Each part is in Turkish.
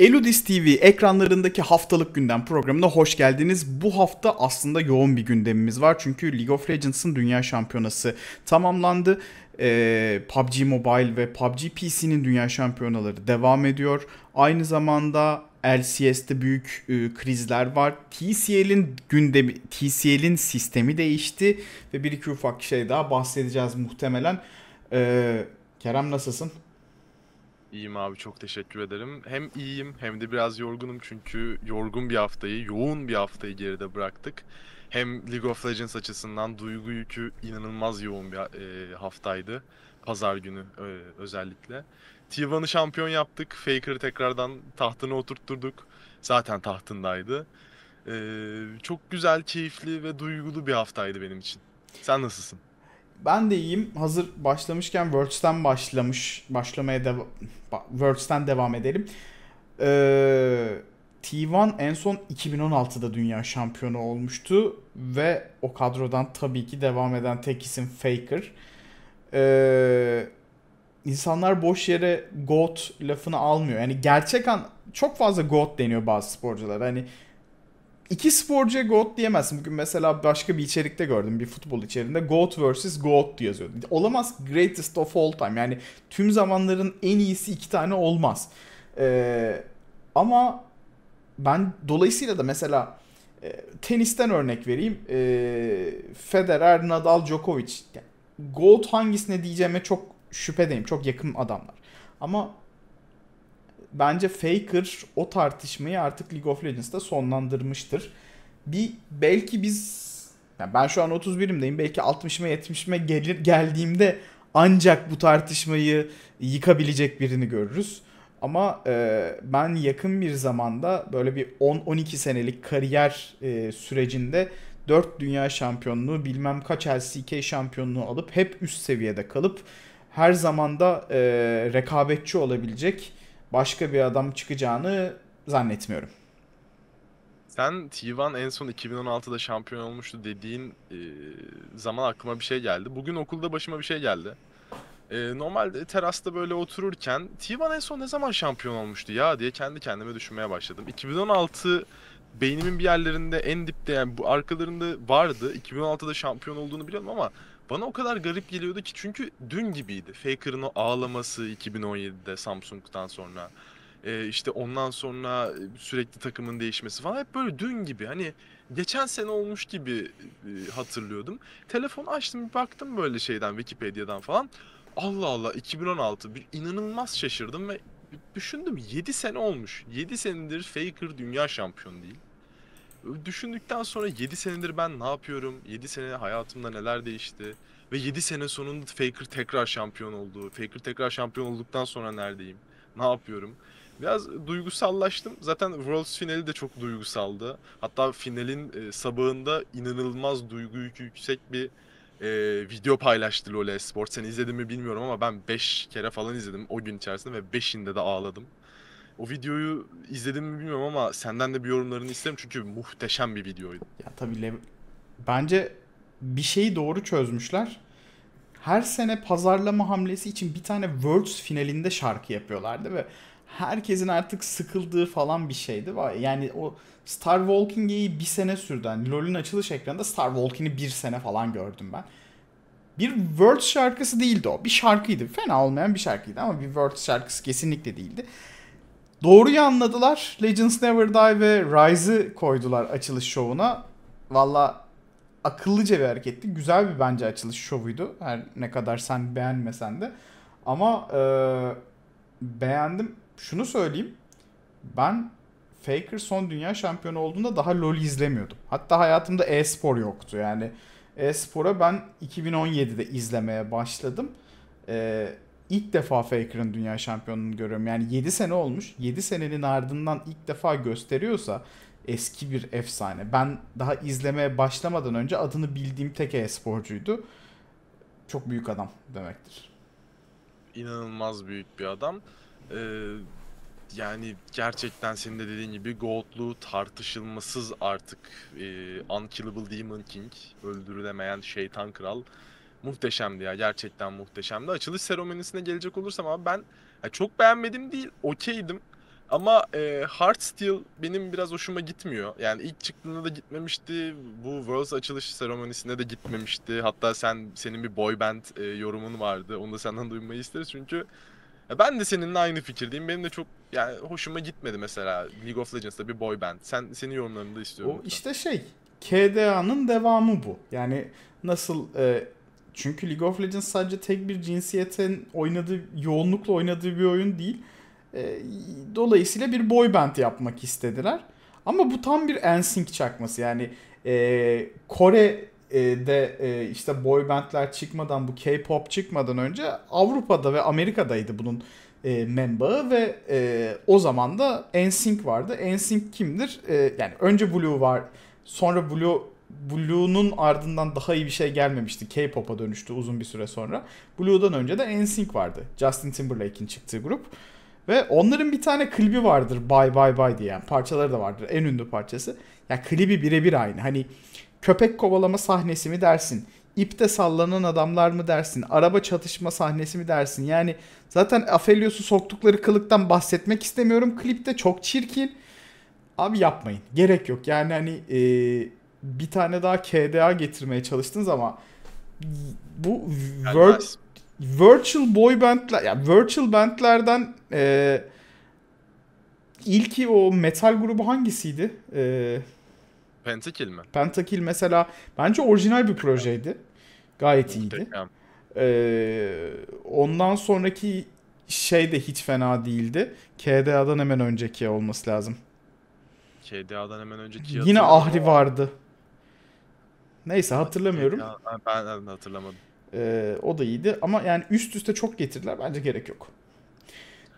Eludis TV ekranlarındaki haftalık gündem programına hoş geldiniz. Bu hafta aslında yoğun bir gündemimiz var. Çünkü League of Legends'ın dünya şampiyonası tamamlandı. Ee, PUBG Mobile ve PUBG PC'nin dünya şampiyonaları devam ediyor. Aynı zamanda LCS'te büyük e, krizler var. TCL'in gündemi, TCL'in sistemi değişti ve bir iki ufak şey daha bahsedeceğiz muhtemelen. Ee, Kerem nasılsın? İyiyim abi çok teşekkür ederim. Hem iyiyim hem de biraz yorgunum çünkü yorgun bir haftayı, yoğun bir haftayı geride bıraktık. Hem League of Legends açısından duygu yükü inanılmaz yoğun bir e, haftaydı. Pazar günü e, özellikle. T1'ı şampiyon yaptık. Faker'ı tekrardan tahtına oturtturduk. Zaten tahtındaydı. E, çok güzel, keyifli ve duygulu bir haftaydı benim için. Sen nasılsın? Ben de iyiyim. Hazır başlamışken Words'ten başlamış. Başlamaya dev, Words'ten devam edelim. Ee, T1 en son 2016'da dünya şampiyonu olmuştu ve o kadrodan tabii ki devam eden tek isim Faker. Ee, insanlar boş yere GOAT lafını almıyor. Yani gerçek an çok fazla GOAT deniyor bazı sporculara. Hani iki sporcuya GOAT diyemezsin. Bugün mesela başka bir içerikte gördüm. Bir futbol içerinde GOAT vs. GOAT diye yazıyordu. Olamaz greatest of all time. Yani tüm zamanların en iyisi iki tane olmaz. Ee, ama ben dolayısıyla da mesela e, tenisten örnek vereyim. E, Federer, Nadal, Djokovic. Yani, GOAT hangisine diyeceğime çok şüphedeyim. Çok yakın adamlar. Ama bence Faker o tartışmayı artık League of Legends'ta sonlandırmıştır. Bir belki biz yani ben şu an 31'imdeyim. Belki 60'ıma 70'ime gelir geldiğimde ancak bu tartışmayı yıkabilecek birini görürüz. Ama e, ben yakın bir zamanda böyle bir 10-12 senelik kariyer e, sürecinde 4 dünya şampiyonluğu bilmem kaç LCK şampiyonluğu alıp hep üst seviyede kalıp her zamanda e, rekabetçi olabilecek başka bir adam çıkacağını zannetmiyorum. Sen Tivan en son 2016'da şampiyon olmuştu dediğin e, zaman aklıma bir şey geldi. Bugün okulda başıma bir şey geldi. E, normalde terasta böyle otururken Tivan en son ne zaman şampiyon olmuştu ya diye kendi kendime düşünmeye başladım. 2016 beynimin bir yerlerinde en dipte yani bu arkalarında vardı. 2016'da şampiyon olduğunu biliyorum ama bana o kadar garip geliyordu ki çünkü dün gibiydi. Faker'ın o ağlaması 2017'de Samsung'dan sonra. Ee, işte ondan sonra sürekli takımın değişmesi falan hep böyle dün gibi. Hani geçen sene olmuş gibi e, hatırlıyordum. Telefonu açtım bir baktım böyle şeyden Wikipedia'dan falan. Allah Allah 2016 bir inanılmaz şaşırdım ve düşündüm 7 sene olmuş. 7 senedir Faker dünya şampiyonu değil düşündükten sonra 7 senedir ben ne yapıyorum? 7 sene hayatımda neler değişti? Ve 7 sene sonunda Faker tekrar şampiyon oldu. Faker tekrar şampiyon olduktan sonra neredeyim? Ne yapıyorum? Biraz duygusallaştım. Zaten Worlds finali de çok duygusaldı. Hatta finalin e, sabahında inanılmaz duygu yükü yüksek bir e, video paylaştı LoL esports. Sen izledin mi bilmiyorum ama ben 5 kere falan izledim o gün içerisinde ve 5'inde de ağladım. O videoyu izledim mi bilmiyorum ama senden de bir yorumlarını isterim çünkü muhteşem bir videoydu. Ya tabii bence bir şeyi doğru çözmüşler. Her sene pazarlama hamlesi için bir tane Worlds finalinde şarkı yapıyorlardı ve herkesin artık sıkıldığı falan bir şeydi. Yani o Star Walking'i bir sene sürdü. Yani LoL'ün açılış ekranında Star Walking'i bir sene falan gördüm ben. Bir Worlds şarkısı değildi o. Bir şarkıydı. Fena olmayan bir şarkıydı ama bir Worlds şarkısı kesinlikle değildi. Doğruyu anladılar. Legends Never Die ve Rise'ı koydular açılış şovuna. Valla akıllıca bir hareketti. Güzel bir bence açılış şovuydu. Her ne kadar sen beğenmesen de. Ama e, beğendim. Şunu söyleyeyim. Ben Faker son dünya şampiyonu olduğunda daha LoL izlemiyordum. Hatta hayatımda e-spor yoktu. Yani e-spora ben 2017'de izlemeye başladım. Eee ilk defa Faker'ın dünya şampiyonunu görüyorum. Yani 7 sene olmuş. 7 senenin ardından ilk defa gösteriyorsa eski bir efsane. Ben daha izlemeye başlamadan önce adını bildiğim tek e-sporcuydu. Çok büyük adam demektir. İnanılmaz büyük bir adam. Ee, yani gerçekten senin de dediğin gibi Gold'lu tartışılmasız artık e, ee, Unkillable Demon King, öldürülemeyen şeytan kral Muhteşemdi ya gerçekten muhteşemdi. Açılış seremonisine gelecek olursam abi ben ya çok beğenmedim değil okeydim. Ama e, Hard Steel benim biraz hoşuma gitmiyor. Yani ilk çıktığında da gitmemişti. Bu Worlds açılış seremonisinde de gitmemişti. Hatta sen senin bir boy band e, yorumun vardı. Onu da senden duymayı isteriz çünkü ben de seninle aynı fikirdeyim. Benim de çok yani hoşuma gitmedi mesela League of Legends'ta bir boy band. Sen senin yorumlarını da istiyorum. O işte şey KDA'nın devamı bu. Yani nasıl e, çünkü League of Legends sadece tek bir cinsiyetin oynadığı, yoğunlukla oynadığı bir oyun değil. E, dolayısıyla bir boy band yapmak istediler. Ama bu tam bir NSYNC çakması. Yani e, Kore'de e, işte boy bandlar çıkmadan bu K-pop çıkmadan önce Avrupa'da ve Amerika'daydı bunun e, membağı ve e, o zaman da NSYNC vardı. NSYNC kimdir? E, yani önce Blue var. Sonra Blue Blue'nun ardından daha iyi bir şey gelmemişti. K-pop'a dönüştü uzun bir süre sonra. Blue'dan önce de NSYNC vardı. Justin Timberlake'in çıktığı grup. Ve onların bir tane klibi vardır Bye Bye Bye diye. Yani parçaları da vardır. En ünlü parçası. Ya yani klibi birebir aynı. Hani köpek kovalama sahnesi mi dersin? İpte sallanan adamlar mı dersin? Araba çatışma sahnesi mi dersin? Yani zaten Afelios'u soktukları kılıktan bahsetmek istemiyorum. Klipte çok çirkin. Abi yapmayın. Gerek yok. Yani hani ee, bir tane daha KDA getirmeye çalıştınız ama bu vir virtual boy bandler yani virtual bandlerden e, ilki o metal grubu hangisiydi? E, Pentakil mi? Pentakil mesela bence orijinal bir projeydi. Gayet iyiydi. Ee, ondan sonraki şey de hiç fena değildi. KDA'dan hemen önceki olması lazım. KDA'dan hemen önceki Yine Ahri vardı. Neyse hatırlamıyorum. Ben, ben hatırlamadım. Ee, o da iyiydi ama yani üst üste çok getirdiler bence gerek yok.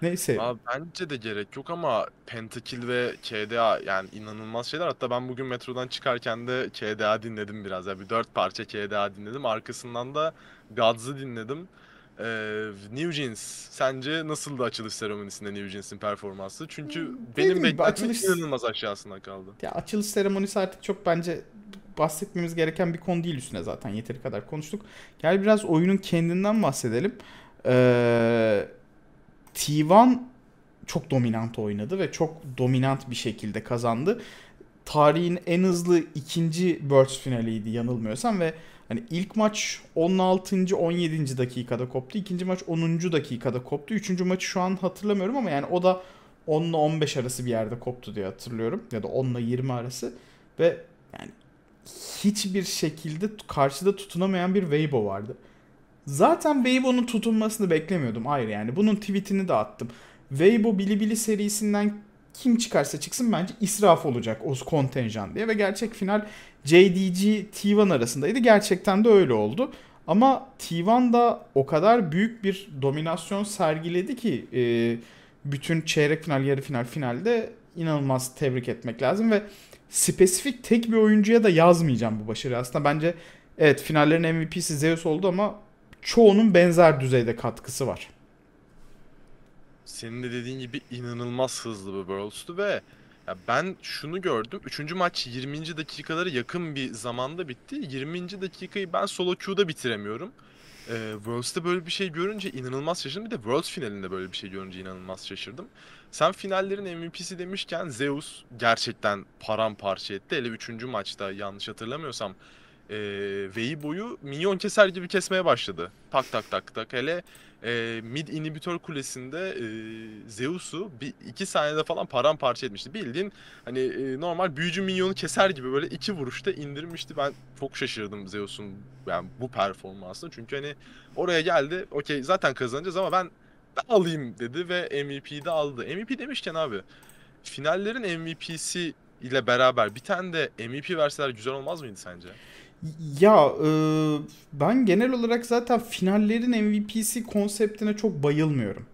Neyse. Aa, bence de gerek yok ama Pentakill ve KDA yani inanılmaz şeyler. Hatta ben bugün metrodan çıkarken de KDA dinledim biraz. Yani bir dört parça KDA dinledim. Arkasından da Gods'ı dinledim. Ee, New Jeans sence nasıl da açılış seremonisinde New Jeans'in performansı? Çünkü hmm, benim beklentim açılış... inanılmaz aşağısına kaldı. Ya açılış seremonisi artık çok bence bahsetmemiz gereken bir konu değil üstüne zaten yeteri kadar konuştuk. Gel biraz oyunun kendinden bahsedelim. Ee, T1 çok dominant oynadı ve çok dominant bir şekilde kazandı. Tarihin en hızlı ikinci Worlds finaliydi yanılmıyorsam ve hani ilk maç 16. 17. dakikada koptu. ikinci maç 10. dakikada koptu. Üçüncü maçı şu an hatırlamıyorum ama yani o da 10 ile 15 arası bir yerde koptu diye hatırlıyorum. Ya da 10 ile 20 arası. Ve yani hiçbir şekilde karşıda tutunamayan bir Weibo vardı. Zaten Weibo'nun tutunmasını beklemiyordum. Hayır yani bunun tweetini de attım. Weibo Bilibili serisinden kim çıkarsa çıksın bence israf olacak o kontenjan diye ve gerçek final JDG T1 arasındaydı. Gerçekten de öyle oldu. Ama T1 da o kadar büyük bir dominasyon sergiledi ki e, bütün çeyrek final, yarı final, finalde inanılmaz tebrik etmek lazım ve spesifik tek bir oyuncuya da yazmayacağım bu başarıyı. Aslında bence evet finallerin MVP'si Zeus oldu ama çoğunun benzer düzeyde katkısı var. Senin de dediğin gibi inanılmaz hızlı bir Worlds'tu ve ya ben şunu gördüm. Üçüncü maç 20. dakikaları yakın bir zamanda bitti. 20. dakikayı ben solo queue'da bitiremiyorum. E, Worlds'te böyle bir şey görünce inanılmaz şaşırdım. Bir de Worlds finalinde böyle bir şey görünce inanılmaz şaşırdım. Sen finallerin MVP'si demişken Zeus gerçekten paramparça etti. Hele 3. maçta yanlış hatırlamıyorsam e, boyu minyon keser gibi kesmeye başladı. Tak tak tak tak. Hele e, mid inhibitor kulesinde e, Zeus'u bir, iki saniyede falan paramparça etmişti. Bildiğin hani e, normal büyücü minyonu keser gibi böyle iki vuruşta indirmişti. Ben çok şaşırdım Zeus'un yani bu performansına. Çünkü hani oraya geldi okey zaten kazanacağız ama ben, ben alayım dedi ve MVP'de aldı. MVP demişken abi finallerin MVP'si ile beraber bir tane de MVP verseler güzel olmaz mıydı sence? Ya e, ben genel olarak zaten finallerin MVP'si konseptine çok bayılmıyorum.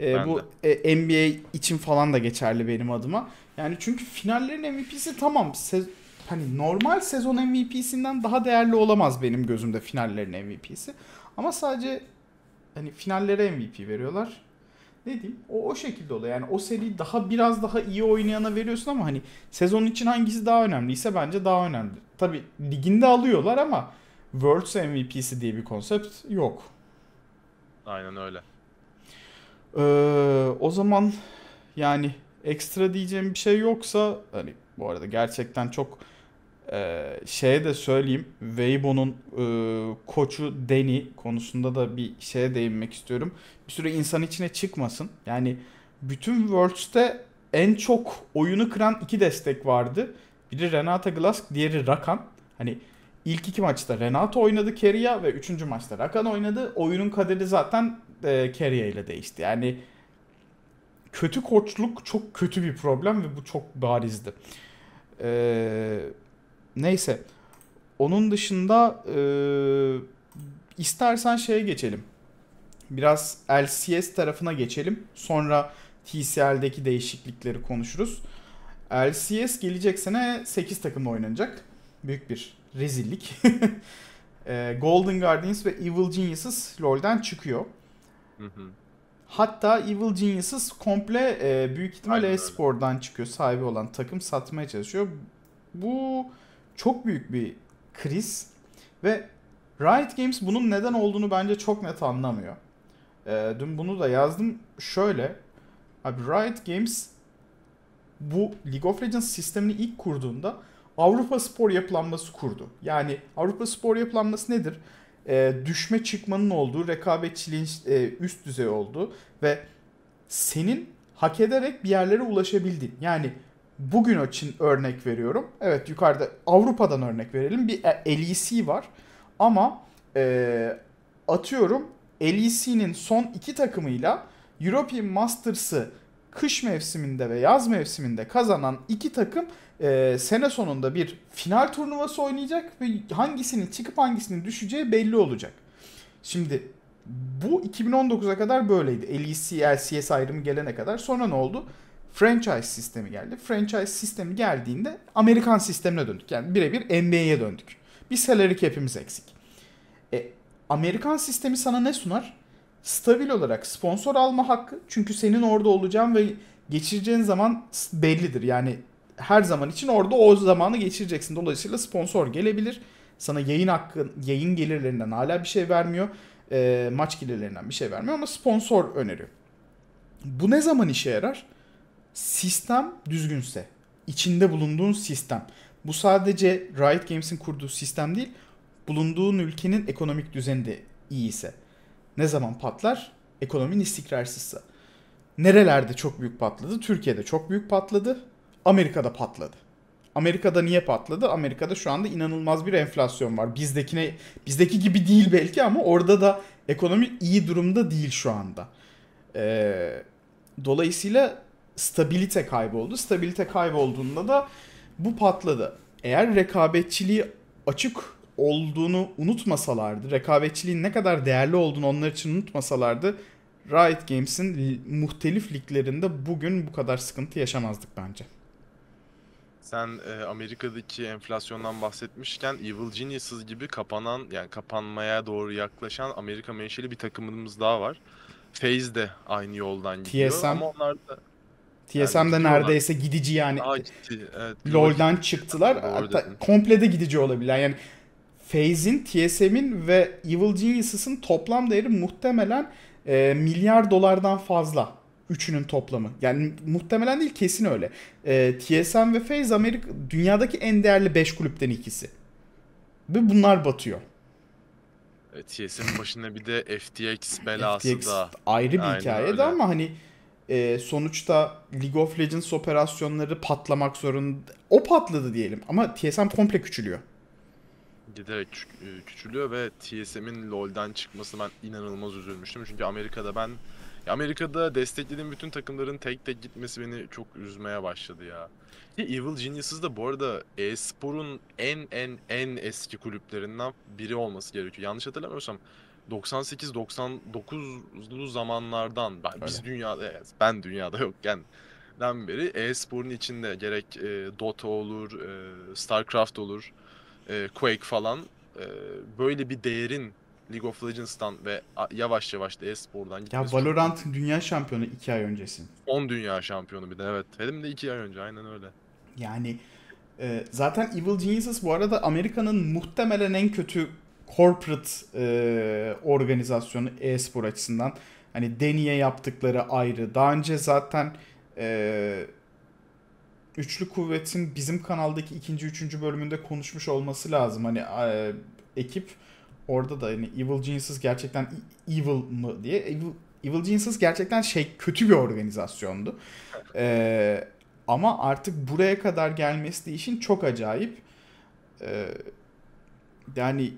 E, bu e, NBA için falan da geçerli benim adıma. Yani çünkü finallerin MVP'si tamam se- hani normal sezon MVP'sinden daha değerli olamaz benim gözümde finallerin MVP'si. Ama sadece hani finallere MVP veriyorlar ne diyeyim o, o şekilde oluyor. Yani o seriyi daha biraz daha iyi oynayana veriyorsun ama hani sezon için hangisi daha önemliyse bence daha önemli. Tabi liginde alıyorlar ama Worlds MVP'si diye bir konsept yok. Aynen öyle. Ee, o zaman yani ekstra diyeceğim bir şey yoksa hani bu arada gerçekten çok ee, şeye de söyleyeyim Weibo'nun e, koçu Deni konusunda da bir şeye değinmek istiyorum. Bir sürü insan içine çıkmasın. Yani bütün Worlds'te en çok oyunu kıran iki destek vardı. Biri Renata Glask, diğeri Rakan. Hani ilk iki maçta Renata oynadı Keria ve üçüncü maçta Rakan oynadı. Oyunun kaderi zaten e, Keria ile değişti. Yani kötü koçluk çok kötü bir problem ve bu çok barizdi. Eee Neyse. Onun dışında e, istersen şeye geçelim. Biraz LCS tarafına geçelim. Sonra TCL'deki değişiklikleri konuşuruz. LCS gelecek sene 8 takımla oynanacak. Büyük bir rezillik. E, Golden Guardians ve Evil Geniuses LoL'den çıkıyor. Hı hı. Hatta Evil Geniuses komple e, büyük ihtimalle e-spordan çıkıyor. Sahibi olan takım satmaya çalışıyor. Bu çok büyük bir kriz ve Riot Games bunun neden olduğunu bence çok net anlamıyor. E, dün bunu da yazdım. Şöyle, abi Riot Games bu League of Legends sistemini ilk kurduğunda Avrupa spor yapılanması kurdu. Yani Avrupa spor yapılanması nedir? E, düşme çıkmanın olduğu, rekabetçiliğin e, üst düzey olduğu ve senin hak ederek bir yerlere ulaşabildin. Yani bugün için örnek veriyorum. Evet yukarıda Avrupa'dan örnek verelim. Bir e, LEC var ama e, atıyorum LEC'nin son iki takımıyla European Masters'ı kış mevsiminde ve yaz mevsiminde kazanan iki takım e, sene sonunda bir final turnuvası oynayacak ve hangisinin çıkıp hangisinin düşeceği belli olacak. Şimdi bu 2019'a kadar böyleydi. LEC, LCS ayrımı gelene kadar. Sonra ne oldu? franchise sistemi geldi. Franchise sistemi geldiğinde Amerikan sistemine döndük. Yani birebir NBA'ye döndük. Bir salary cap'imiz eksik. E, Amerikan sistemi sana ne sunar? Stabil olarak sponsor alma hakkı. Çünkü senin orada olacağın ve geçireceğin zaman bellidir. Yani her zaman için orada o zamanı geçireceksin. Dolayısıyla sponsor gelebilir. Sana yayın hakkı, yayın gelirlerinden hala bir şey vermiyor. E, maç gelirlerinden bir şey vermiyor ama sponsor öneriyor. Bu ne zaman işe yarar? sistem düzgünse, içinde bulunduğun sistem. Bu sadece Riot Games'in kurduğu sistem değil, bulunduğun ülkenin ekonomik düzeni de iyiyse. Ne zaman patlar? Ekonomin istikrarsızsa. Nerelerde çok büyük patladı? Türkiye'de çok büyük patladı. Amerika'da patladı. Amerika'da niye patladı? Amerika'da şu anda inanılmaz bir enflasyon var. Bizdekine bizdeki gibi değil belki ama orada da ekonomi iyi durumda değil şu anda. Ee, dolayısıyla stabilite kaybı oldu. Stabilite kaybı olduğunda da bu patladı. Eğer rekabetçiliği açık olduğunu unutmasalardı, rekabetçiliğin ne kadar değerli olduğunu onlar için unutmasalardı Riot Games'in muhtelif liglerinde bugün bu kadar sıkıntı yaşamazdık bence. Sen e, Amerika'daki enflasyondan bahsetmişken Evil Geniuses gibi kapanan yani kapanmaya doğru yaklaşan Amerika menşeli bir takımımız daha var. FaZe de aynı yoldan gidiyor TSM. ama onlar da TSM'de neredeyse olan. gidici yani. Aa, gitti. Evet, LoL'dan çıktılar. Hatta komple de gidici olabilen. Yani FaZe'in, TSM'in ve Evil Genius'ın toplam değeri muhtemelen e, milyar dolardan fazla. Üçünün toplamı. Yani muhtemelen değil kesin öyle. E, TSM ve FaZe Amerika dünyadaki en değerli 5 kulüpten ikisi. Ve bunlar batıyor. E, TSM'in başında bir de FTX belası FTX da. ayrı bir yani hikayeydi öyle. ama hani e, sonuçta League of Legends operasyonları patlamak zorunda. O patladı diyelim ama TSM komple küçülüyor. Giderek e, küçülüyor ve TSM'in LoL'den çıkması ben inanılmaz üzülmüştüm. Çünkü Amerika'da ben Amerika'da desteklediğim bütün takımların tek tek gitmesi beni çok üzmeye başladı ya. Evil Geniuses da bu arada e-sporun en en en eski kulüplerinden biri olması gerekiyor. Yanlış hatırlamıyorsam 98-99'lu zamanlardan ben, Öyle. biz dünyada ben dünyada yokken den beri e-sporun içinde gerek e, Dota olur, e, StarCraft olur, e, Quake falan e, böyle bir değerin League of Legends'tan ve yavaş yavaş da e-spordan gitmesi. Ya Valorant çok... dünya şampiyonu 2 ay öncesin. 10 dünya şampiyonu bir de evet. Hem de 2 ay önce aynen öyle. Yani e, zaten Evil Geniuses bu arada Amerika'nın muhtemelen en kötü corporate e, organizasyonu e-spor açısından hani deniye yaptıkları ayrı. Daha önce zaten e, Üçlü Kuvvet'in bizim kanaldaki ikinci, üçüncü bölümünde konuşmuş olması lazım. Hani e, ekip orada da hani Evil Geniuses gerçekten evil mı diye. Evil, Evil Geniuses gerçekten şey kötü bir organizasyondu. E, ama artık buraya kadar gelmesi de işin çok acayip. E, yani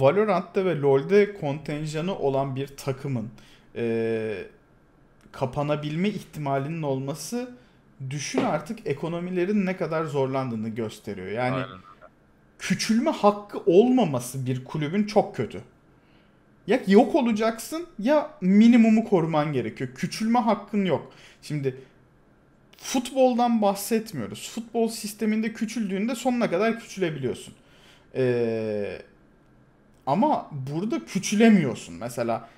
Valorant'ta ve LoL'de kontenjanı olan bir takımın e, kapanabilme ihtimalinin olması düşün artık ekonomilerin ne kadar zorlandığını gösteriyor. Yani Aynen. küçülme hakkı olmaması bir kulübün çok kötü. Ya yok olacaksın ya minimumu koruman gerekiyor. Küçülme hakkın yok. Şimdi futboldan bahsetmiyoruz. Futbol sisteminde küçüldüğünde sonuna kadar küçülebiliyorsun. Ee, ama burada küçülemiyorsun. Mesela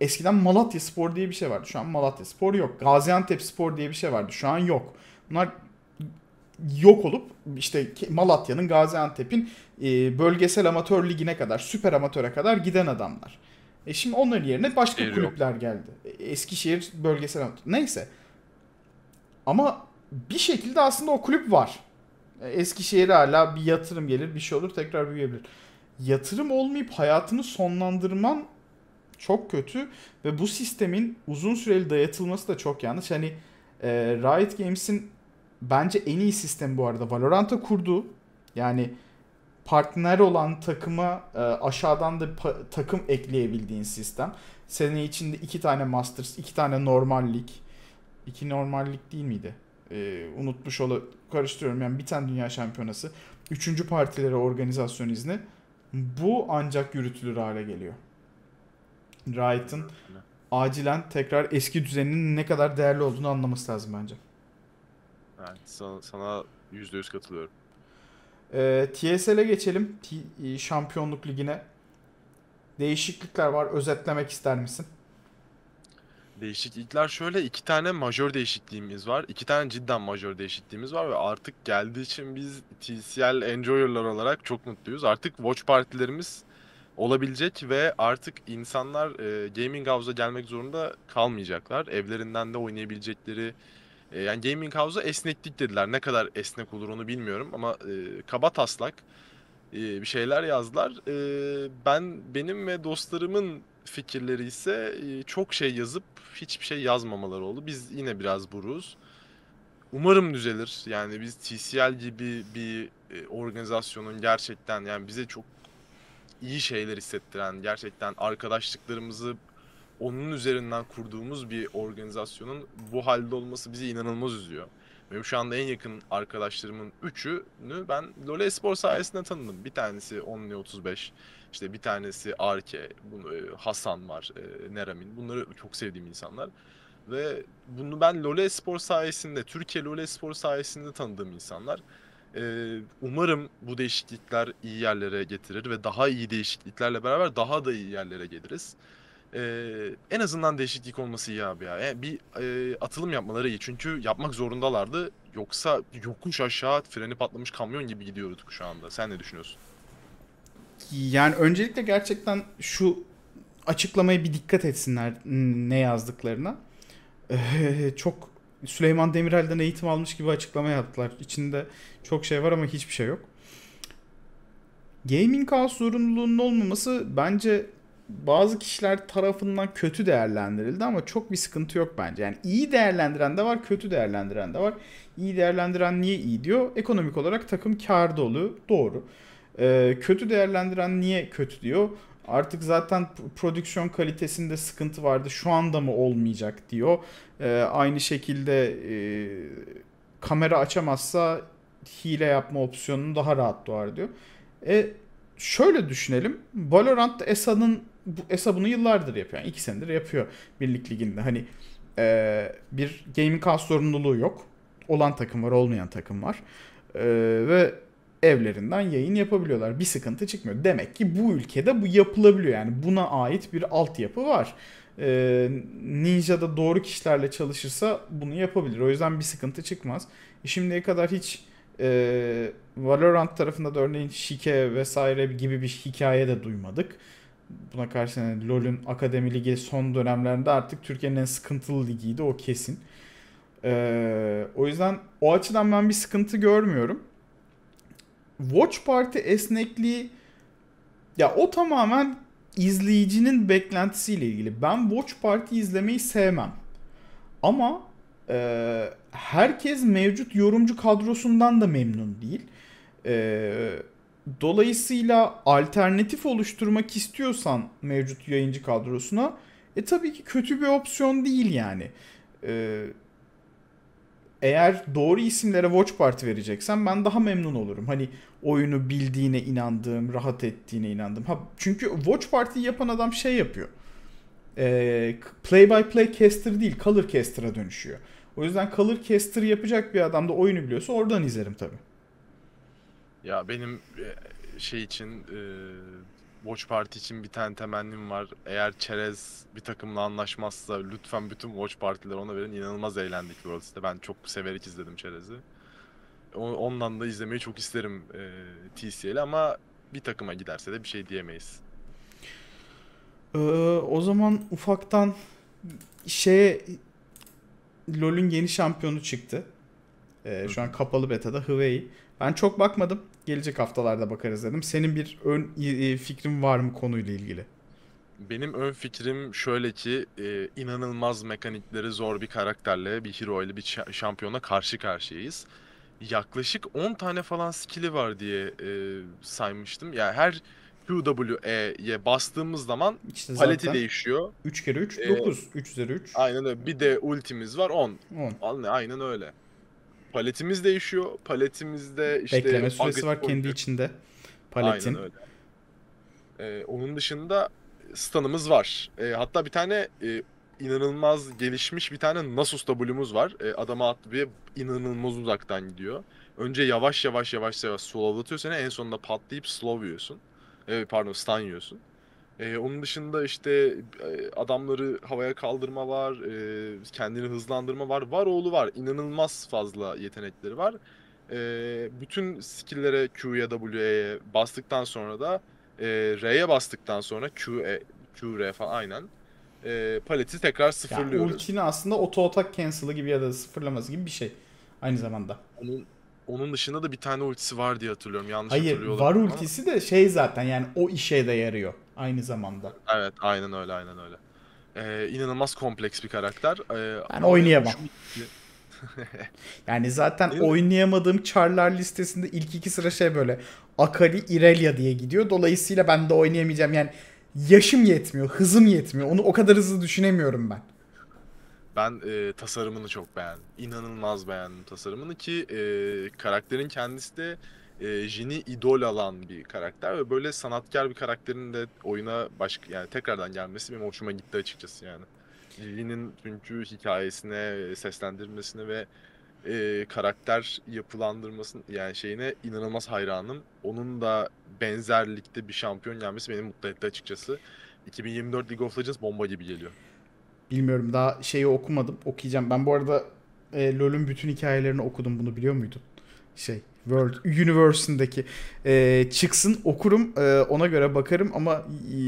eskiden Malatya Spor diye bir şey vardı. Şu an Malatya Spor yok. Gaziantep Spor diye bir şey vardı. Şu an yok. Bunlar yok olup işte Malatya'nın Gaziantep'in e, bölgesel amatör ligine kadar, süper amatöre kadar giden adamlar. E şimdi onların yerine başka Eğri kulüpler geldi. E, Eskişehir bölgesel amatör. Neyse. Ama bir şekilde aslında o kulüp var. E, Eskişehir'e hala bir yatırım gelir bir şey olur tekrar büyüyebilir. Yatırım olmayıp hayatını sonlandırman çok kötü ve bu sistemin uzun süreli dayatılması da çok yanlış. Hani e, Riot Games'in bence en iyi sistemi bu arada Valorant'a kurdu. Yani partner olan takıma e, aşağıdan da pa- takım ekleyebildiğin sistem. Sene içinde iki tane Masters, iki tane normallik, lig. İki normal değil miydi? e, unutmuş ola karıştırıyorum yani biten dünya şampiyonası. Üçüncü partilere organizasyon izni. Bu ancak yürütülür hale geliyor. Wright'ın acilen tekrar eski düzeninin ne kadar değerli olduğunu anlaması lazım bence. Evet, sana, sana %100 katılıyorum. E, TSL'e geçelim. T- e, Şampiyonluk Ligi'ne. Değişiklikler var. Özetlemek ister misin? Değişiklikler şöyle iki tane majör değişikliğimiz var. iki tane cidden majör değişikliğimiz var ve artık geldiği için biz TCL Enjoyer'lar olarak çok mutluyuz. Artık watch partilerimiz olabilecek ve artık insanlar e, gaming house'a gelmek zorunda kalmayacaklar. Evlerinden de oynayabilecekleri e, yani gaming house'a esneklik dediler. Ne kadar esnek olur onu bilmiyorum ama e, kaba taslak e, bir şeyler yazdılar. E, ben benim ve dostlarımın fikirleri ise e, çok şey yazıp hiçbir şey yazmamaları oldu. Biz yine biraz buruz. Umarım düzelir. Yani biz TCL gibi bir e, organizasyonun gerçekten yani bize çok iyi şeyler hissettiren, gerçekten arkadaşlıklarımızı onun üzerinden kurduğumuz bir organizasyonun bu halde olması bizi inanılmaz üzüyor. Benim şu anda en yakın arkadaşlarımın üçünü ben Lole Espor sayesinde tanıdım. Bir tanesi 10 35 işte bir tanesi Arke, bunu, e, Hasan var, e, Neramin. Bunları çok sevdiğim insanlar. Ve bunu ben LoL Spor sayesinde, Türkiye LoL Spor sayesinde tanıdığım insanlar. E, umarım bu değişiklikler iyi yerlere getirir ve daha iyi değişikliklerle beraber daha da iyi yerlere geliriz. Ee, en azından değişiklik olması iyi abi ya. Yani e, bir e, atılım yapmaları iyi çünkü yapmak zorundalardı. Yoksa yokuş aşağı freni patlamış kamyon gibi gidiyorduk şu anda. Sen ne düşünüyorsun? Yani öncelikle gerçekten şu açıklamaya bir dikkat etsinler ne yazdıklarına. çok Süleyman Demirel'den eğitim almış gibi açıklama yaptılar. İçinde çok şey var ama hiçbir şey yok. Gaming House zorunluluğunun olmaması bence bazı kişiler tarafından kötü değerlendirildi ama çok bir sıkıntı yok bence. Yani iyi değerlendiren de var, kötü değerlendiren de var. İyi değerlendiren niye iyi diyor? Ekonomik olarak takım karda oluyor. Doğru. E, kötü değerlendiren niye kötü diyor. Artık zaten prodüksiyon kalitesinde sıkıntı vardı. Şu anda mı olmayacak diyor. E, aynı şekilde e, kamera açamazsa hile yapma opsiyonunu daha rahat doğar diyor. E şöyle düşünelim. Valorant Esa'nın Esa bunu yıllardır yapıyor. Yani iki senedir yapıyor birlik liginde. Hani e, bir gaming house sorumluluğu yok. Olan takım var, olmayan takım var. E, ve evlerinden yayın yapabiliyorlar. Bir sıkıntı çıkmıyor. Demek ki bu ülkede bu yapılabiliyor. Yani buna ait bir altyapı var. Ee, Ninja'da doğru kişilerle çalışırsa bunu yapabilir. O yüzden bir sıkıntı çıkmaz. E şimdiye kadar hiç e, Valorant tarafında da örneğin şike vesaire gibi bir hikaye de duymadık. Buna karşı yani LoL'ün akademi ligi son dönemlerinde artık Türkiye'nin en sıkıntılı ligiydi o kesin. Ee, o yüzden o açıdan ben bir sıkıntı görmüyorum. Watch Party esnekliği ya o tamamen izleyicinin beklentisiyle ilgili. Ben Watch Party izlemeyi sevmem. Ama e, herkes mevcut yorumcu kadrosundan da memnun değil. E, dolayısıyla alternatif oluşturmak istiyorsan mevcut yayıncı kadrosuna e tabii ki kötü bir opsiyon değil yani. E, eğer doğru isimlere watch party vereceksen ben daha memnun olurum. Hani oyunu bildiğine inandığım, rahat ettiğine inandım. Ha, çünkü watch party yapan adam şey yapıyor. E, play by play caster değil, color caster'a dönüşüyor. O yüzden color caster yapacak bir adam da oyunu biliyorsa oradan izlerim tabii. Ya benim e, şey için e, Watch Party için bir tane temennim var. Eğer Çerez bir takımla anlaşmazsa lütfen bütün Watch Partiler ona verin. İnanılmaz eğlendik Worlds'te. Ben çok severek izledim Çerez'i. Ondan da izlemeyi çok isterim e, TCL'i ama bir takıma giderse de bir şey diyemeyiz. Ee, o zaman ufaktan şey, LoL'ün yeni şampiyonu çıktı. Ee, şu an kapalı beta'da Hwei. Ben çok bakmadım gelecek haftalarda bakarız dedim. Senin bir ön fikrin var mı konuyla ilgili? Benim ön fikrim şöyle ki e, inanılmaz mekanikleri zor bir karakterle, bir hero ile bir şampiyona karşı karşıyayız. Yaklaşık 10 tane falan skill'i var diye e, saymıştım. Yani her QWE'ye bastığımız zaman işte paleti değişiyor. 3 kere 3 9, ee, 3 üzeri 3. Aynen öyle. Bir de ultimiz var 10. 10. Aynen öyle paletimiz değişiyor. Paletimizde işte... Bekleme süresi var kendi boyunca. içinde. Paletin. Ee, onun dışında stanımız var. Ee, hatta bir tane e, inanılmaz gelişmiş bir tane Nasus W'muz var. E, adama attı bir inanılmaz uzaktan gidiyor. Önce yavaş yavaş yavaş yavaş slowlatıyor seni en sonunda patlayıp slow yiyorsun. E, pardon stun yiyorsun. Ee, onun dışında işte e, adamları havaya kaldırma var, e, kendini hızlandırma var. Var oğlu var. İnanılmaz fazla yetenekleri var. E, bütün skill'lere Q'ya W'ye bastıktan sonra da e, R'ye bastıktan sonra Q, e, Q, R falan aynen. E, paleti tekrar sıfırlıyoruz. Yani ultini aslında oto atak cancel'ı gibi ya da sıfırlaması gibi bir şey. Aynı zamanda. Onun, onun dışında da bir tane ultisi var diye hatırlıyorum. Yanlış Hayır var ama. ultisi de şey zaten yani o işe de yarıyor aynı zamanda. Evet aynen öyle aynen öyle. Ee, inanılmaz kompleks bir karakter. Ee, ben oynayamam. yani zaten Değil oynayamadığım charlar listesinde ilk iki sıra şey böyle Akali Irelia diye gidiyor. Dolayısıyla ben de oynayamayacağım. Yani yaşım yetmiyor, hızım yetmiyor. Onu o kadar hızlı düşünemiyorum ben. Ben e, tasarımını çok beğendim. İnanılmaz beğendim tasarımını ki e, karakterin kendisi de e, Jin'i idol alan bir karakter ve böyle sanatkar bir karakterin de oyuna başka yani tekrardan gelmesi benim hoşuma gitti açıkçası yani. jinin çünkü hikayesine, e, seslendirmesine ve e, karakter yapılandırmasının yani şeyine inanılmaz hayranım. Onun da benzerlikte bir şampiyon gelmesi beni mutlu etti açıkçası. 2024 League of Legends bomba gibi geliyor. Bilmiyorum daha şeyi okumadım. Okuyacağım. Ben bu arada e, LoL'ün bütün hikayelerini okudum. Bunu biliyor muydun? Şey World Universe'ündeki e, çıksın okurum. E, ona göre bakarım ama e,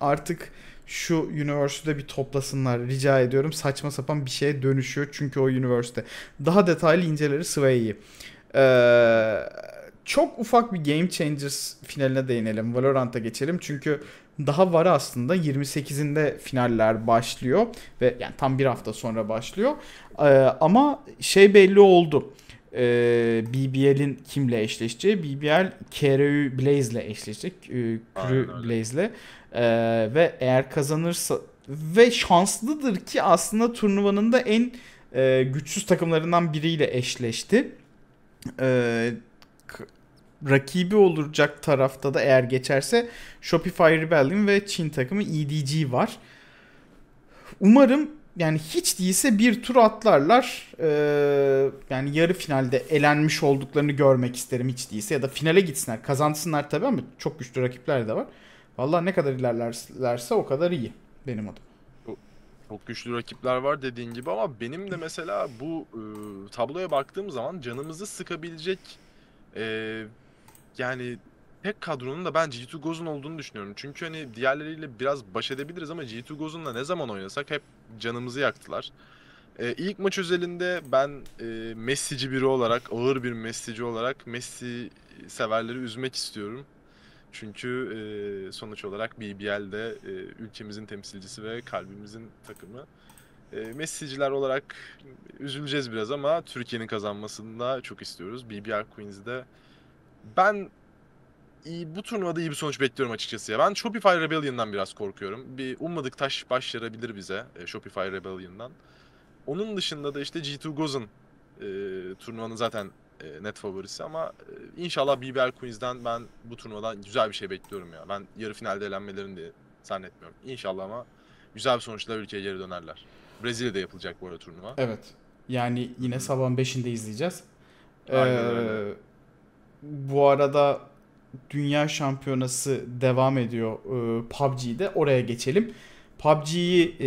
artık şu üniversitede bir toplasınlar rica ediyorum. Saçma sapan bir şeye dönüşüyor çünkü o üniversite. Daha detaylı inceleri Sway'i. Ee, çok ufak bir Game Changers finaline değinelim. Valorant'a geçelim çünkü daha var aslında 28'inde finaller başlıyor ve yani tam bir hafta sonra başlıyor. Ee, ama şey belli oldu. Ee, BBL'in kimle eşleşeceği? BBL KRU Blaze'le eşleşecek. Ee, Kru Blaze'le. Ee, ve eğer kazanırsa ve şanslıdır ki aslında turnuvanın da en e, güçsüz takımlarından biriyle eşleşti. Ee, rakibi olacak tarafta da eğer geçerse Shopify Rebellion ve Çin takımı EDG var. Umarım yani hiç değilse bir tur atlarlar. Ee, yani yarı finalde elenmiş olduklarını görmek isterim hiç değilse. Ya da finale gitsinler. Kazansınlar tabii ama çok güçlü rakipler de var. Valla ne kadar ilerlerse o kadar iyi benim adım. Çok güçlü rakipler var dediğin gibi ama benim de mesela bu e, tabloya baktığım zaman canımızı sıkabilecek e, yani tek kadronun da ben G2 Goz'un olduğunu düşünüyorum. Çünkü hani diğerleriyle biraz baş edebiliriz ama G2 Goz'unla ne zaman oynasak hep canımızı yaktılar. Ee, ilk maç özelinde ben e, Messi'ci biri olarak, ağır bir Messi'ci olarak Messi severleri üzmek istiyorum. Çünkü e, sonuç olarak BBL'de e, ülkemizin temsilcisi ve kalbimizin takımı. E, Messi'ciler olarak üzüleceğiz biraz ama Türkiye'nin kazanmasını da çok istiyoruz. BBL Queens'de ben bu turnuvada iyi bir sonuç bekliyorum açıkçası ya. Ben Shopify Rebellion'dan biraz korkuyorum. Bir ummadık taş başlayabilir bize e, Shopify Rebellion'dan. Onun dışında da işte G2 Gozen e, turnuvanın zaten e, net favorisi ama e, inşallah BBL Queens'den ben bu turnuvadan güzel bir şey bekliyorum ya. Ben yarı finalde elenmelerini de zannetmiyorum. İnşallah ama güzel bir sonuçla ülkeye geri dönerler. Brezilya'da yapılacak bu arada turnuva. Evet. Yani yine sabahın 5'inde izleyeceğiz. Aynen ee, bu arada dünya şampiyonası devam ediyor e, PUBG'de. Oraya geçelim. PUBG'yi e,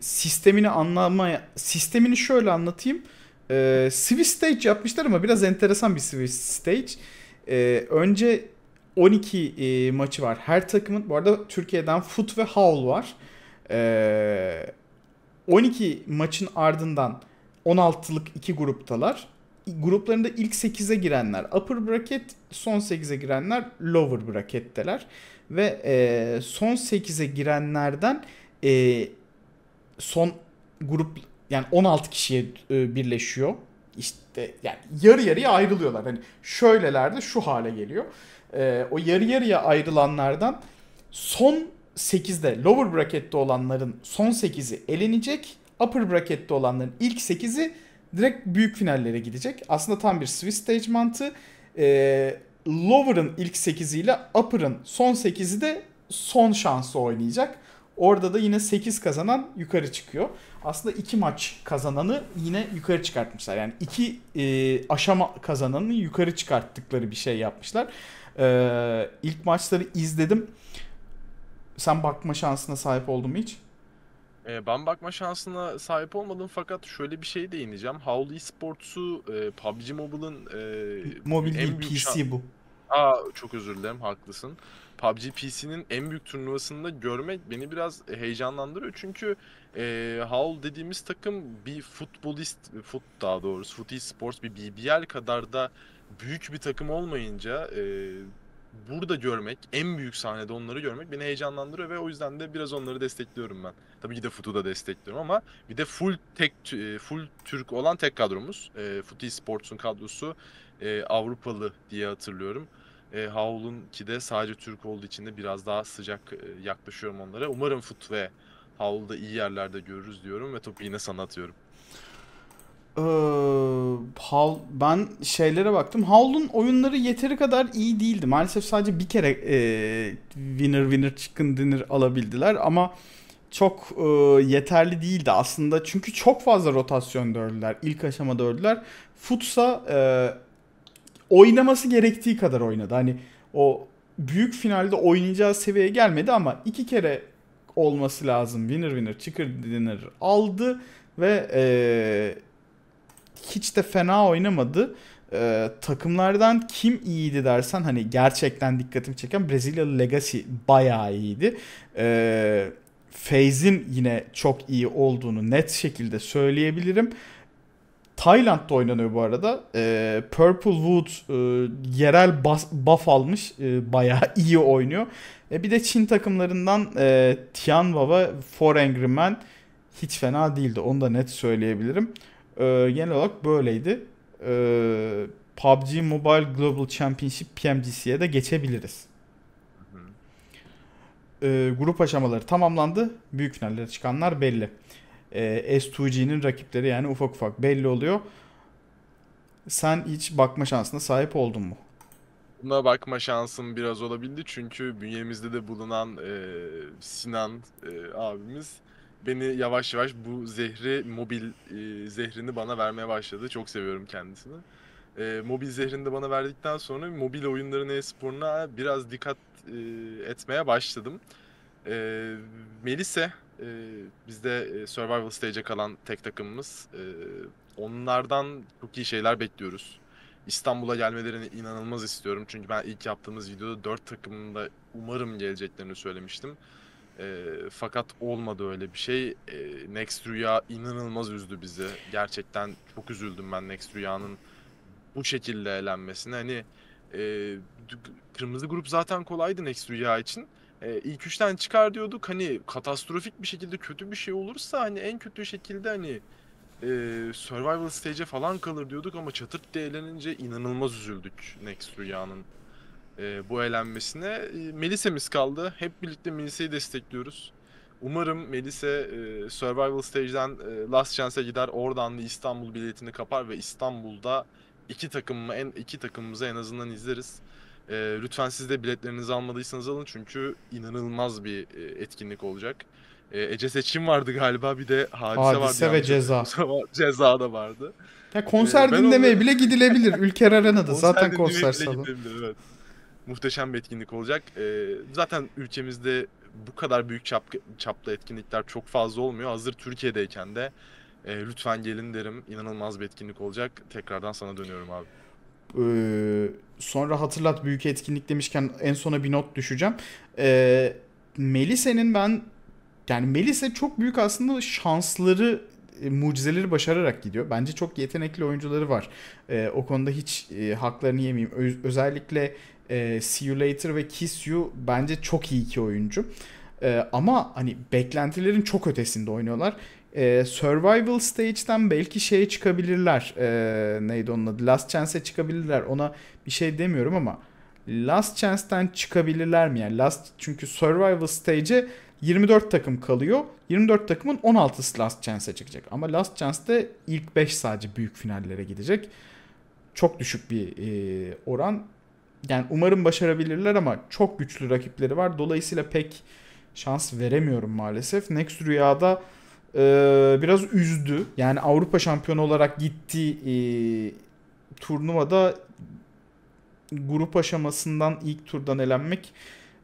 sistemini anlamaya sistemini şöyle anlatayım. E, Swiss stage yapmışlar ama biraz enteresan bir Swiss stage. E, önce 12 e, maçı var. Her takımın bu arada Türkiye'den Foot ve Howl var. E, 12 maçın ardından 16'lık iki gruptalar gruplarında ilk 8'e girenler upper bracket, son 8'e girenler lower bracket'teler. Ve e, son 8'e girenlerden e, son grup yani 16 kişiye e, birleşiyor. İşte yani yarı yarıya ayrılıyorlar. Hani şöylelerde şu hale geliyor. E, o yarı yarıya ayrılanlardan son 8'de lower bracket'te olanların son 8'i elenecek. Upper bracket'te olanların ilk 8'i direkt büyük finallere gidecek. Aslında tam bir Swiss stage mantığı. E, ee, Lower'ın ilk 8'i ile Upper'ın son 8'i de son şansı oynayacak. Orada da yine 8 kazanan yukarı çıkıyor. Aslında 2 maç kazananı yine yukarı çıkartmışlar. Yani 2 e, aşama kazananı yukarı çıkarttıkları bir şey yapmışlar. E, ilk maçları izledim. Sen bakma şansına sahip oldun mu hiç? E, ben bakma şansına sahip olmadım fakat şöyle bir şey değineceğim. Howl Esports'u e, PUBG Mobile'ın e, Mobil en değil, büyük PC bu. Aa çok özür dilerim haklısın. PUBG PC'nin en büyük turnuvasında görmek beni biraz heyecanlandırıyor. Çünkü e, Howl dediğimiz takım bir futbolist, fut daha doğrusu footy sports bir BBL kadar da büyük bir takım olmayınca e, burada görmek, en büyük sahnede onları görmek beni heyecanlandırıyor ve o yüzden de biraz onları destekliyorum ben. Tabii ki de Futu da destekliyorum ama bir de full tek e, full Türk olan tek kadromuz. E, Futi Sports'un kadrosu e, Avrupalı diye hatırlıyorum. E, Howl'un ki de sadece Türk olduğu için de biraz daha sıcak e, yaklaşıyorum onlara. Umarım Fut ve Howl'da iyi yerlerde görürüz diyorum ve topu yine sana atıyorum. Ee, Howl, ben şeylere baktım. Howl'un oyunları yeteri kadar iyi değildi. Maalesef sadece bir kere e, winner winner chicken dinner alabildiler ama çok e, yeterli değildi aslında. Çünkü çok fazla rotasyon dördüler. ilk aşamada dördüler. Futsa e, oynaması gerektiği kadar oynadı. Hani o büyük finalde oynayacağı seviyeye gelmedi ama iki kere olması lazım. Winner winner çıkır dinner aldı ve e, hiç de fena oynamadı. E, takımlardan kim iyiydi dersen hani gerçekten dikkatimi çeken Brezilyalı Legacy bayağı iyiydi. Eee Feyz'in yine çok iyi olduğunu net şekilde söyleyebilirim. Tayland'da oynanıyor bu arada. E, Purple Wood e, yerel bas, buff almış. E, bayağı iyi oynuyor. E, bir de Çin takımlarından e, Tian Baba, Four Angry Man hiç fena değildi. Onu da net söyleyebilirim. E, genel olarak böyleydi. E, PUBG Mobile Global Championship PMGC'ye de geçebiliriz e, grup aşamaları tamamlandı. Büyük finallere çıkanlar belli. E, S2G'nin rakipleri yani ufak ufak belli oluyor. Sen hiç bakma şansına sahip oldun mu? Buna bakma şansım biraz olabildi çünkü bünyemizde de bulunan e, Sinan e, abimiz beni yavaş yavaş bu zehri mobil e, zehrini bana vermeye başladı. Çok seviyorum kendisini. E, mobil zehrini de bana verdikten sonra mobil oyunların e-sporuna biraz dikkat e, etmeye başladım. E, Melise e, bizde e, Survival Stage'e kalan tek takımımız. E, onlardan çok iyi şeyler bekliyoruz. İstanbul'a gelmelerini inanılmaz istiyorum. Çünkü ben ilk yaptığımız videoda dört takımında umarım geleceklerini söylemiştim. E, fakat olmadı öyle bir şey. E, Next Rüya inanılmaz üzdü bizi. Gerçekten çok üzüldüm ben Next Rüya'nın bu şekilde eğlenmesine. Hani e, kırmızı grup zaten kolaydı Next Rüya için. E, ilk üçten çıkar diyorduk. Hani katastrofik bir şekilde kötü bir şey olursa hani en kötü şekilde hani e, Survival Stage'e falan kalır diyorduk ama çatırt diye eğlenince inanılmaz üzüldük Next Rüya'nın e, bu eğlenmesine. E, Melisa'miz kaldı. Hep birlikte Melise'yi destekliyoruz. Umarım Melise e, Survival Stage'den e, Last Chance'e gider. Oradan da İstanbul biletini kapar ve İstanbul'da iki takımı en iki takımımızı en azından izleriz. E, lütfen siz de biletlerinizi almadıysanız alın çünkü inanılmaz bir e, etkinlik olacak. E, Ece seçim vardı galiba bir de hadise, hadise vardı. Hadise ve yani. ceza. ceza da vardı. Ya konser ee, dinlemeye onu... bile gidilebilir. Ülker Arena'da konser zaten konser salonu. Evet. Muhteşem bir etkinlik olacak. Ee, zaten ülkemizde bu kadar büyük çap, çaplı etkinlikler çok fazla olmuyor. Hazır Türkiye'deyken de e, lütfen gelin derim. İnanılmaz bir etkinlik olacak. Tekrardan sana dönüyorum abi. Ee, sonra hatırlat büyük etkinlik demişken en sona bir not düşeceğim. Ee, Melisa'nın ben yani Melisa çok büyük aslında şansları e, mucizeleri başararak gidiyor. Bence çok yetenekli oyuncuları var. Ee, o konuda hiç e, haklarını yemeyeyim. Öz- özellikle e, See You Later ve Kiss You bence çok iyi iki oyuncu. E, ama hani beklentilerin çok ötesinde oynuyorlar e, Survival Stage'den belki şeye çıkabilirler. E, neydi onun adı? Last Chance'e çıkabilirler. Ona bir şey demiyorum ama Last chance'ten çıkabilirler mi? Yani Last çünkü Survival Stage'e 24 takım kalıyor. 24 takımın 16'sı Last Chance'e çıkacak. Ama Last Chance'de ilk 5 sadece büyük finallere gidecek. Çok düşük bir e, oran. Yani umarım başarabilirler ama çok güçlü rakipleri var. Dolayısıyla pek şans veremiyorum maalesef. Next Rüya'da ee, biraz üzdü. Yani Avrupa şampiyonu olarak gitti e, turnuvada grup aşamasından ilk turdan elenmek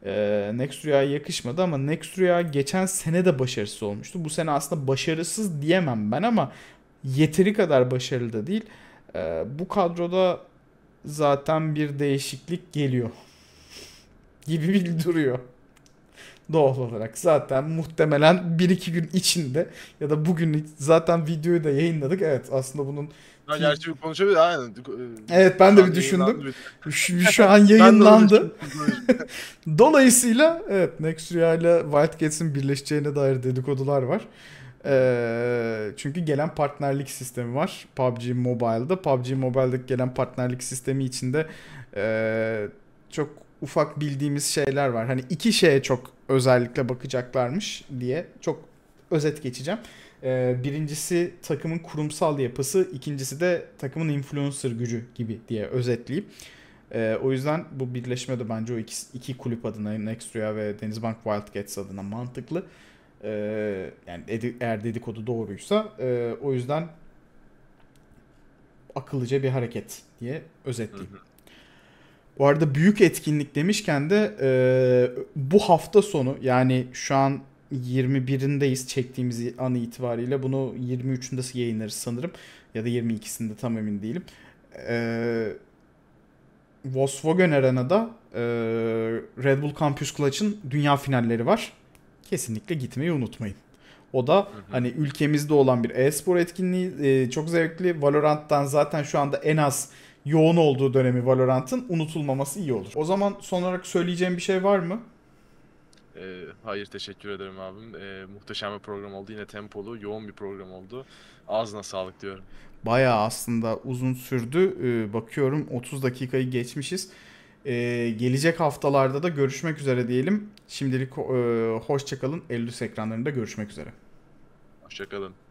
e, Next yakışmadı ama Next geçen sene de başarısız olmuştu. Bu sene aslında başarısız diyemem ben ama yeteri kadar başarılı da değil. E, bu kadroda zaten bir değişiklik geliyor gibi bir duruyor doğal olarak zaten muhtemelen 1-2 gün içinde ya da bugün zaten videoyu da yayınladık. Evet aslında bunun Ha, gerçi bir konuşabilir aynen. E, evet ben de bir düşündüm. Şu, şu an yayınlandı. Dolayısıyla evet Nexria ile Wildcats'in birleşeceğine dair dedikodular var. Ee, çünkü gelen partnerlik sistemi var PUBG Mobile'da. PUBG Mobile'de gelen partnerlik sistemi içinde e, çok ufak bildiğimiz şeyler var. Hani iki şeye çok özellikle bakacaklarmış diye çok özet geçeceğim. Ee, birincisi takımın kurumsal yapısı, ikincisi de takımın influencer gücü gibi diye özetleyeyim. Ee, o yüzden bu birleşme de bence o iki, iki kulüp adına Next ve Denizbank Wildcats adına mantıklı. Ee, yani edi, eğer dedikodu doğruysa e, o yüzden akıllıca bir hareket diye özetleyeyim. Hı hı. Bu arada büyük etkinlik demişken de e, bu hafta sonu yani şu an 21'indeyiz çektiğimiz an itibariyle bunu 23'ünde yayınlarız sanırım ya da 22'sinde tam emin değilim. E, Volkswagen Arena'da e, Red Bull Campus Clutch'ın dünya finalleri var. Kesinlikle gitmeyi unutmayın. O da hı hı. hani ülkemizde olan bir e-spor etkinliği e, çok zevkli. Valorant'tan zaten şu anda en az yoğun olduğu dönemi Valorant'ın unutulmaması iyi olur. O zaman son olarak söyleyeceğim bir şey var mı? E, hayır teşekkür ederim abim. E, muhteşem bir program oldu. Yine tempolu, yoğun bir program oldu. Ağzına sağlık diyorum. Baya aslında uzun sürdü. E, bakıyorum 30 dakikayı geçmişiz. E, gelecek haftalarda da görüşmek üzere diyelim. Şimdilik e, hoşçakalın. Eylül ekranlarında görüşmek üzere. Hoşçakalın.